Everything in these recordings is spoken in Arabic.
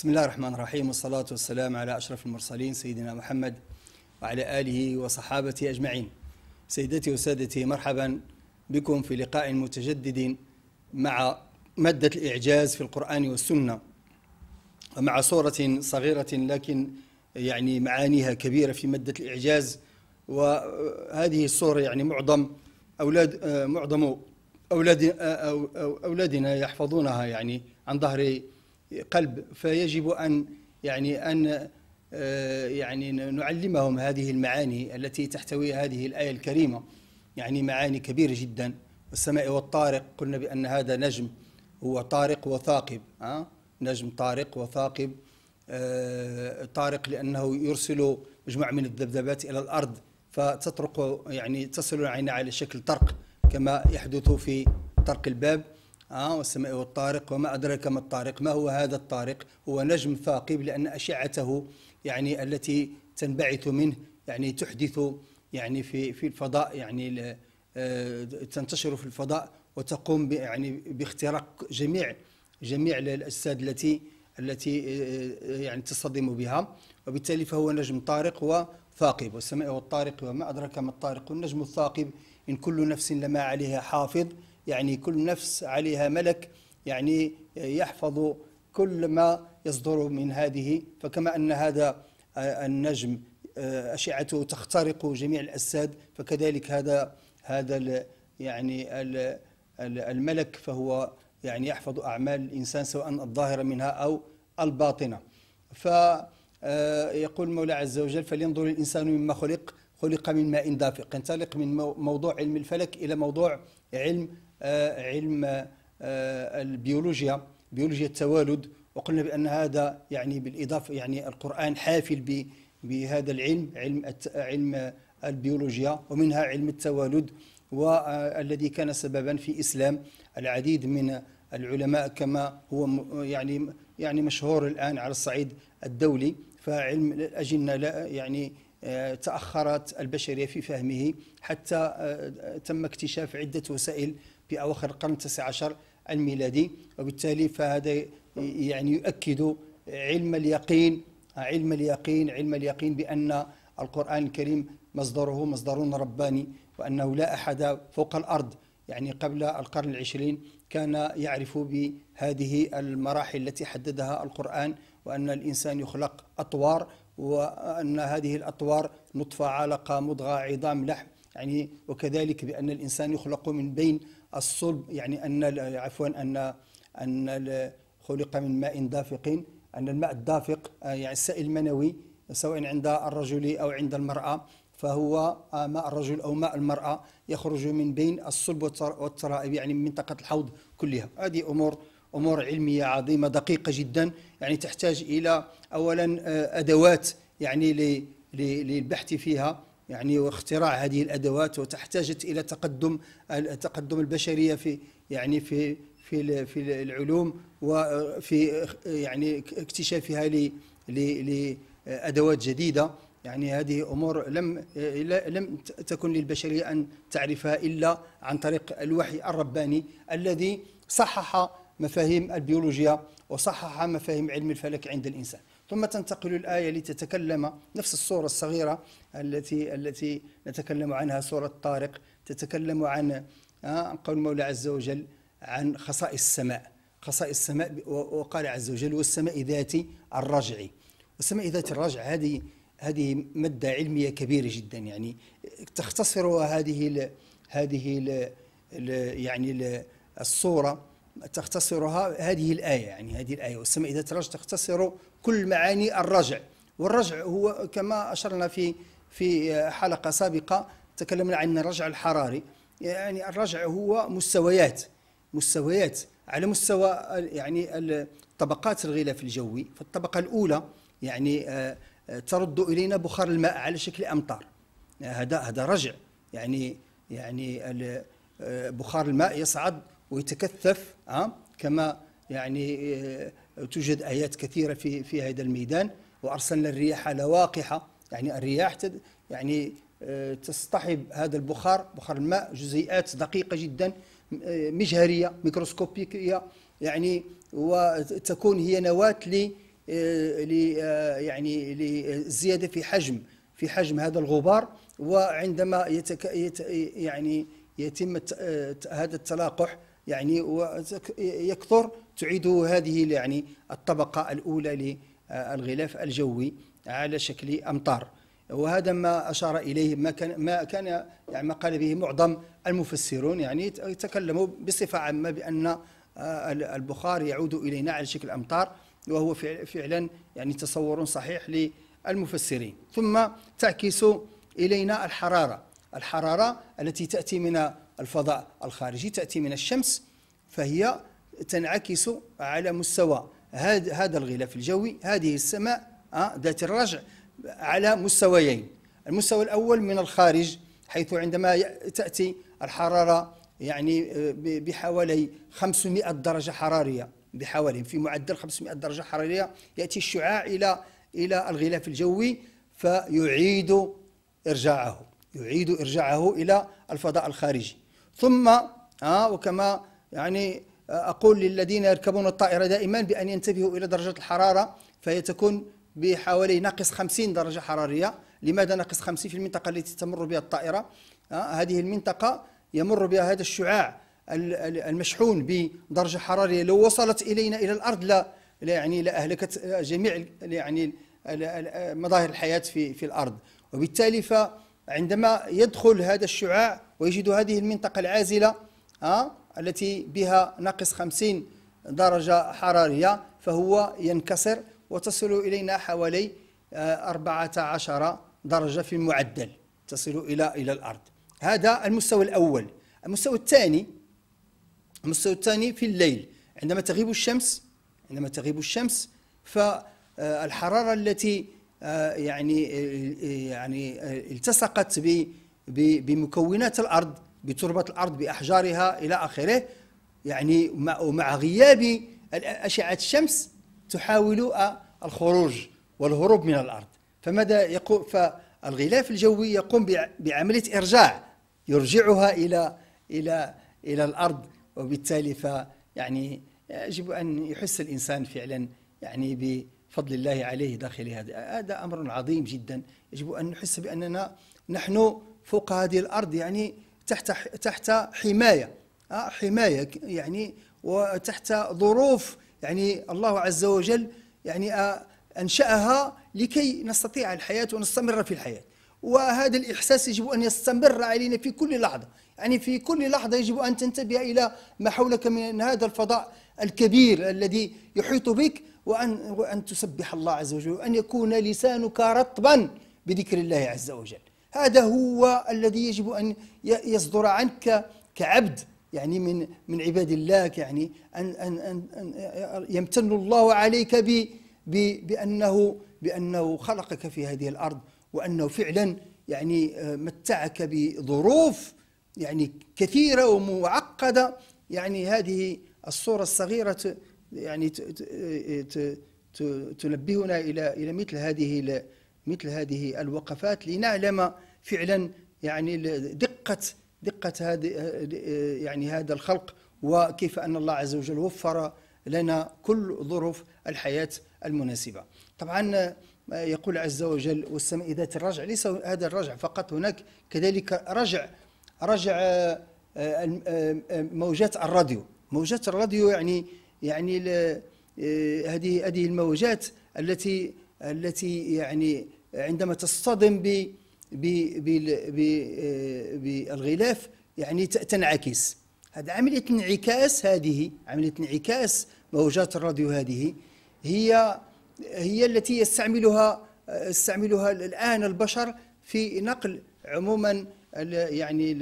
بسم الله الرحمن الرحيم والصلاة والسلام على أشرف المرسلين سيدنا محمد وعلى آله وصحابته أجمعين سيدتي وسادتي مرحبا بكم في لقاء متجدد مع مادة الإعجاز في القرآن والسنة ومع صورة صغيرة لكن يعني معانيها كبيرة في مادة الإعجاز وهذه الصورة يعني معظم أولاد معظم أولاد أولادنا يحفظونها يعني عن ظهر قلب فيجب أن يعني أن آه، يعني نعلمهم هذه المعاني التي تحتويها هذه الآية الكريمة يعني معاني كبيرة جدا والسماء والطارق قلنا بأن هذا نجم هو طارق وثاقب ها آه، نجم طارق وثاقب آه، طارق لأنه يرسل مجموعة من الذبذبات إلى الأرض فتطرق يعني تصل العين على شكل طرق كما يحدث في طرق الباب آه، والسماء والطارق وما أدراك ما الطارق ما هو هذا الطارق هو نجم ثاقب لأن أشعته يعني التي تنبعث منه يعني تحدث يعني في في الفضاء يعني آه، تنتشر في الفضاء وتقوم يعني باختراق جميع جميع الاجساد التي التي آه، يعني تصطدم بها وبالتالي فهو نجم طارق وثاقب والسماء والطارق وما ادراك ما الطارق والنجم الثاقب ان كل نفس لما عليها حافظ يعني كل نفس عليها ملك يعني يحفظ كل ما يصدر من هذه فكما أن هذا آه، النجم آه، أشعته تخترق جميع الأجساد فكذلك هذا هذا يعني الملك فهو يعني يحفظ أعمال الإنسان سواء الظاهرة منها أو الباطنة فيقول آه، المولى عز وجل فلينظر الإنسان مما خلق خلق من ماء دافق ينطلق من موضوع علم الفلك إلى موضوع علم آه، علم آه، البيولوجيا بيولوجيا التوالد وقلنا بان هذا يعني بالاضافه يعني القران حافل بهذا العلم علم علم البيولوجيا ومنها علم التوالد والذي آه، كان سببا في اسلام العديد من العلماء كما هو يعني يعني مشهور الان على الصعيد الدولي فعلم الاجنه لا يعني تاخرت البشريه في فهمه حتى تم اكتشاف عده وسائل في أواخر القرن التاسع عشر الميلادي وبالتالي فهذا يعني يؤكد علم اليقين علم اليقين علم اليقين بأن القرآن الكريم مصدره مصدر رباني وأنه لا أحد فوق الأرض يعني قبل القرن العشرين كان يعرف بهذه المراحل التي حددها القرآن وأن الإنسان يخلق أطوار وأن هذه الأطوار نطفة علقة مضغة عظام لحم يعني وكذلك بأن الإنسان يخلق من بين الصلب يعني أن عفوا أن أن خلق من ماء دافق أن الماء الدافق آه، يعني السائل المنوي سواء عند الرجل أو عند المرأة فهو آه، ماء الرجل أو ماء المرأة يخرج من بين الصلب والترائب يعني من منطقة الحوض كلها هذه أمور أمور علمية عظيمة دقيقة جدا يعني تحتاج إلى أولا آه، أدوات يعني للبحث فيها يعني واختراع هذه الادوات وتحتاجت الى تقدم تقدم البشريه في يعني في في في العلوم وفي يعني اكتشافها ل لادوات جديده يعني هذه امور لم لم تكن للبشريه ان تعرفها الا عن طريق الوحي الرباني الذي صحح مفاهيم البيولوجيا وصحح مفاهيم علم الفلك عند الانسان ثم تنتقل الآية لتتكلم نفس الصورة الصغيرة التي التي نتكلم عنها سورة طارق تتكلم عن آه، قول المولى عز وجل عن خصائص السماء خصائص السماء وقال عز وجل والسماء ذات الرجع والسماء ذات الرجع هذه هذه مادة علمية كبيرة جدا يعني تختصرها هذه هذه يعني الصورة تختصرها هذه الآية يعني هذه الآية والسماء ذات الرجع تختصر كل معاني الرجع والرجع هو كما أشرنا في في حلقة سابقة تكلمنا عن الرجع الحراري يعني الرجع هو مستويات مستويات على مستوى يعني طبقات الغلاف الجوي فالطبقة الأولى يعني آه، آه، ترد إلينا بخار الماء على شكل أمطار هذا هذا رجع يعني يعني آه، بخار الماء يصعد ويتكثف آه، كما يعني آه، توجد آيات كثيرة في في هذا الميدان وأرسلنا الرياح لواقحة يعني الرياح تد يعني آه، تصطحب هذا البخار بخار الماء جزيئات دقيقة جدا مجهرية ميكروسكوبية يعني وتكون هي نواة ل يعني للزيادة في حجم في حجم هذا الغبار وعندما يتك يعني يتم هذا التلاقح يعني يكثر تعيده هذه يعني الطبقة الأولى للغلاف الجوي على شكل أمطار وهذا ما أشار إليه ما كان ما كان يعني ما قال به معظم المفسرون يعني تكلموا بصفة عامة بأن آه، البخار يعود إلينا على شكل أمطار وهو فعلا يعني تصور صحيح للمفسرين ثم تعكس إلينا الحرارة الحرارة التي تأتي من الفضاء الخارجي تأتي من الشمس فهي تنعكس على مستوى هذا الغلاف الجوي هذه السماء آه، ذات الرجع على مستويين المستوى الأول من الخارج حيث عندما تأتي الحرارة يعني بحوالي 500 درجة حرارية بحوالي في معدل 500 درجة حرارية يأتي الشعاع إلى إلى الغلاف الجوي فيعيد إرجاعه يعيد إرجاعه إلى الفضاء الخارجي ثم آه وكما يعني آه، أقول للذين يركبون الطائرة دائما بأن ينتبهوا إلى درجة الحرارة فهي تكون بحوالي ناقص 50 درجة حرارية لماذا ناقص 50 في المنطقة التي تمر بها الطائرة آه، هذه المنطقة يمر بها هذا الشعاع المشحون بدرجة حرارية لو وصلت إلينا إلى الأرض لا, لا يعني لأهلكت آه، جميع يعني مظاهر الحياة في في الأرض وبالتالي ف عندما يدخل هذا الشعاع ويجد هذه المنطقة العازلة التي بها ناقص 50 درجة حرارية فهو ينكسر وتصل إلينا حوالي 14 آه، درجة في المعدل تصل إلى إلى الأرض هذا المستوى الأول المستوى الثاني المستوى الثاني في الليل عندما تغيب الشمس عندما تغيب الشمس فالحرارة التي آه، يعني آه، آه، يعني التصقت بمكونات الارض بتربه الارض باحجارها الى اخره يعني ومع غياب اشعه الشمس تحاول الخروج والهروب من الارض فماذا يقوم فالغلاف الجوي يقوم بعمليه ارجاع يرجعها الى الى الى الارض وبالتالي فيعني يجب ان يحس الانسان فعلا يعني فضل الله عليه داخل هذا هذا أمر عظيم جدا يجب أن نحس بأننا نحن فوق هذه الأرض يعني تحت تحت حماية آه، حماية يعني وتحت ظروف يعني الله عز وجل يعني آه، أنشأها لكي نستطيع الحياة ونستمر في الحياة وهذا الإحساس يجب أن يستمر علينا في كل لحظة يعني في كل لحظة يجب أن تنتبه إلى ما حولك من هذا الفضاء الكبير الذي يحيط بك وأن, وأن تسبح الله عز وجل وأن يكون لسانك رطبا بذكر الله عز وجل هذا هو الذي يجب أن يصدر عنك كعبد يعني من من عباد الله يعني أن أن أن, أن يمتن الله عليك ب بأنه بأنه خلقك في هذه الأرض وأنه فعلا يعني آه، متعك بظروف يعني كثيرة ومعقدة يعني هذه الصورة الصغيرة يعني إيه، تنبهنا الى الى مثل هذه مثل هذه الوقفات لنعلم فعلا يعني دقه دقه هذه إيه، يعني هذا الخلق وكيف ان الله عز وجل وفر لنا كل ظروف الحياه المناسبه. طبعا يقول عز وجل والسماء ذات الرجع ليس هذا الرجع فقط هناك كذلك رجع رجع آه، آه، آه، موجات الراديو موجات الراديو يعني يعني آه، هذه هذه الموجات التي التي يعني عندما تصطدم ب آه، بالغلاف يعني تنعكس هذا عملية الانعكاس هذه عملية انعكاس موجات الراديو هذه هي هي التي يستعملها يستعملها الآن البشر في نقل عموما يعني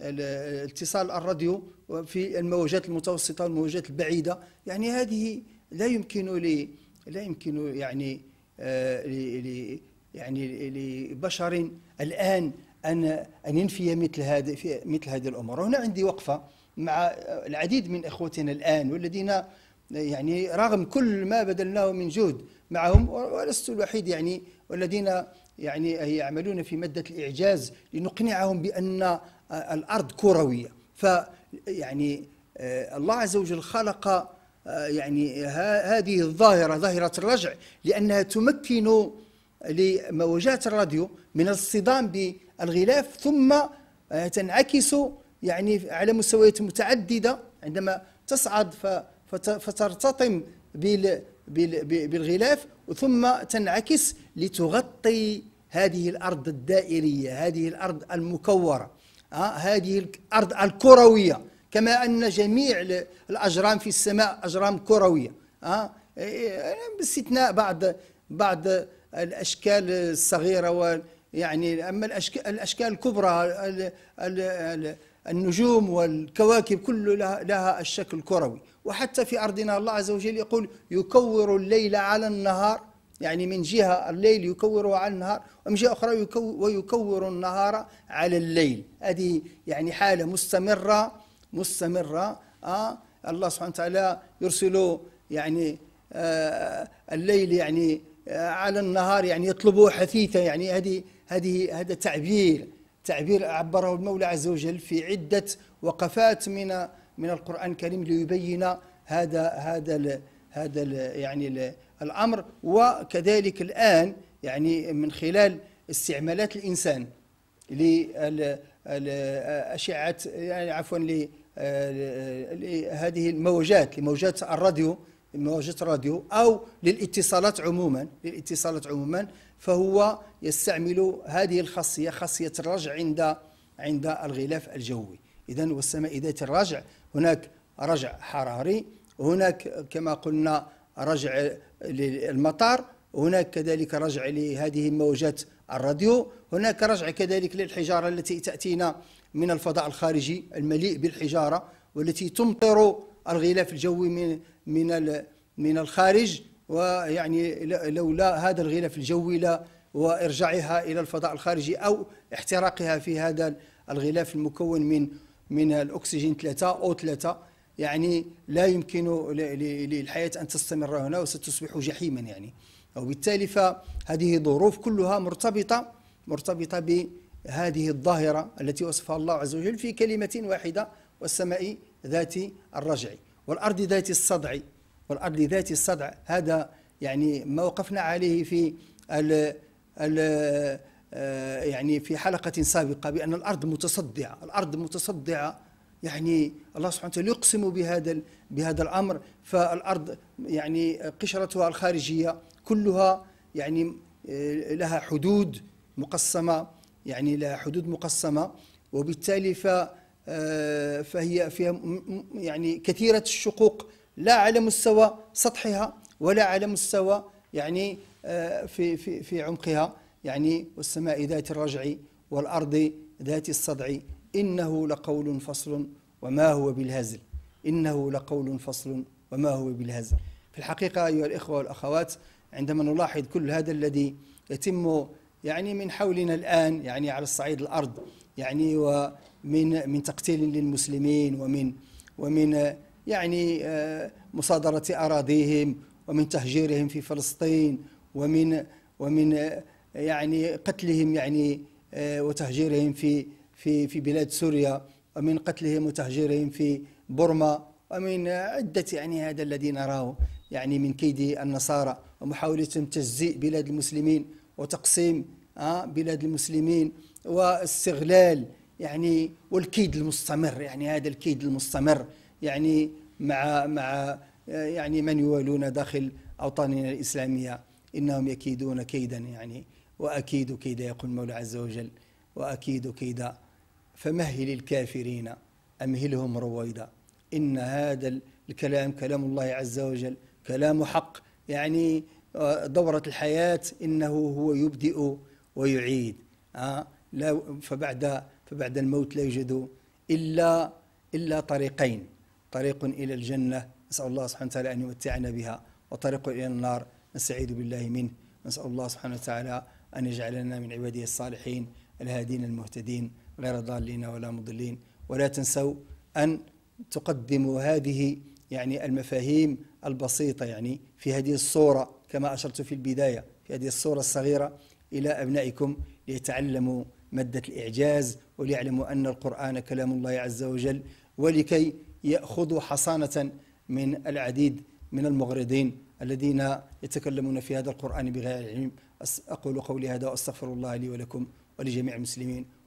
الاتصال الراديو في الموجات المتوسطة والموجات البعيدة يعني هذه لا يمكن لي لا يمكن يعني آه، ل يعني لبشر الآن أن أن ينفي مثل هذه مثل هذه الأمور وهنا عندي وقفة مع العديد من إخوتنا الآن والذين يعني رغم كل ما بذلناه من جهد معهم ولست الوحيد يعني والذين يعني يعملون في مادة الإعجاز لنقنعهم بأن الأرض كروية ف يعني آه، الله عز وجل خلق آه، يعني هذه الظاهرة ظاهرة الرجع لأنها تمكن لموجات الراديو من الصدام بالغلاف ثم آه، تنعكس يعني على مستويات متعددة عندما تصعد فترتطم بالغلاف ثم تنعكس لتغطي هذه الأرض الدائرية هذه الأرض المكورة آه، هذه الأرض الكروية كما أن جميع الأجرام في السماء أجرام كروية آه، إيه، باستثناء بعض بعض الأشكال الصغيرة ويعني أما الأشكال, الأشكال الكبرى النجوم والكواكب كل لها الشكل الكروي وحتى في أرضنا الله عز وجل يقول يكور الليل على النهار يعني من جهة الليل يكوره على النهار ومن جهة أخرى ويكور النهار على الليل هذه يعني حالة مستمرة مستمرة آه الله سبحانه وتعالى يرسل يعني آه الليل يعني آه على النهار يعني يطلبه حثيثا يعني هذه هذه هذا تعبير تعبير عبره المولى عز وجل في عدة وقفات من من القرآن الكريم ليبين هذا هذا هذا يعني ال الأمر وكذلك الآن يعني من خلال استعمالات الإنسان لأشعة يعني عفوا لهذه الموجات لموجات الراديو موجات الراديو أو للاتصالات عموما للاتصالات عموما فهو يستعمل هذه الخاصية خاصية الرجع عند عند الغلاف الجوي إذا والسماء ذات الرجع هناك رجع حراري هناك كما قلنا رجع للمطار هناك كذلك رجع لهذه موجات الراديو هناك رجع كذلك للحجارة التي تأتينا من الفضاء الخارجي المليء بالحجارة والتي تمطر الغلاف الجوي من من من الخارج ويعني لولا هذا الغلاف الجوي لا وارجاعها الى الفضاء الخارجي او احتراقها في هذا الغلاف المكون من من الاكسجين 3 او 3 يعني لا يمكن للحياة أن تستمر هنا وستصبح جحيما يعني وبالتالي فهذه الظروف كلها مرتبطة مرتبطة بهذه الظاهرة التي وصفها الله عز وجل في كلمة واحدة والسماء ذات الرجع والأرض ذات الصدع والأرض ذات الصدع هذا يعني ما وقفنا عليه في الـ الـ آه، يعني في حلقة سابقة بأن الأرض متصدعة الأرض متصدعة يعني الله سبحانه وتعالى يقسم بهذا بهذا الامر فالارض يعني قشرتها الخارجيه كلها يعني آه، لها حدود مقسمه يعني لها حدود مقسمه وبالتالي ف آه، فهي فيها يعني كثيره الشقوق لا على مستوى سطحها ولا على مستوى يعني آه، في في في عمقها يعني والسماء ذات الرجع والارض ذات الصدع إنه لقول فصل وما هو بالهزل إنه لقول فصل وما هو بالهزل في الحقيقة أيها الإخوة والأخوات عندما نلاحظ كل هذا الذي يتم يعني من حولنا الآن يعني على الصعيد الأرض يعني ومن من تقتيل للمسلمين ومن ومن يعني آه، مصادرة أراضيهم ومن تهجيرهم في فلسطين ومن ومن آه، يعني قتلهم يعني آه، وتهجيرهم في في في بلاد سوريا ومن قتلهم وتهجيرهم في بورما ومن عدة يعني هذا الذي نراه يعني من كيد النصارى ومحاولتهم تجزيء بلاد المسلمين وتقسيم آه، بلاد المسلمين واستغلال يعني والكيد المستمر يعني هذا الكيد المستمر يعني مع مع آه، يعني من يوالون داخل اوطاننا الاسلاميه انهم يكيدون كيدا يعني واكيد كيدا يقول المولى عز وجل واكيد كيدا فمهل الكافرين أمهلهم رويدا إن هذا الكلام كلام الله عز وجل كلام حق يعني آه، دورة الحياة إنه هو يبدئ ويعيد آه، لا فبعد فبعد الموت لا يوجد إلا إلا طريقين طريق إلى الجنة نسأل الله سبحانه وتعالى أن يمتعنا بها وطريق إلى النار نستعيذ بالله منه نسأل الله سبحانه وتعالى أن يجعلنا من عباده الصالحين الهادين المهتدين غير ضالين ولا مضلين ولا تنسوا أن تقدموا هذه يعني المفاهيم البسيطة يعني في هذه الصورة كما أشرت في البداية في هذه الصورة الصغيرة إلى أبنائكم ليتعلموا مادة الإعجاز وليعلموا أن القرآن كلام الله عز وجل ولكي يأخذوا حصانة من العديد من المغرضين الذين يتكلمون في هذا القرآن بغير علم أقول قولي هذا وأستغفر الله لي ولكم ولجميع المسلمين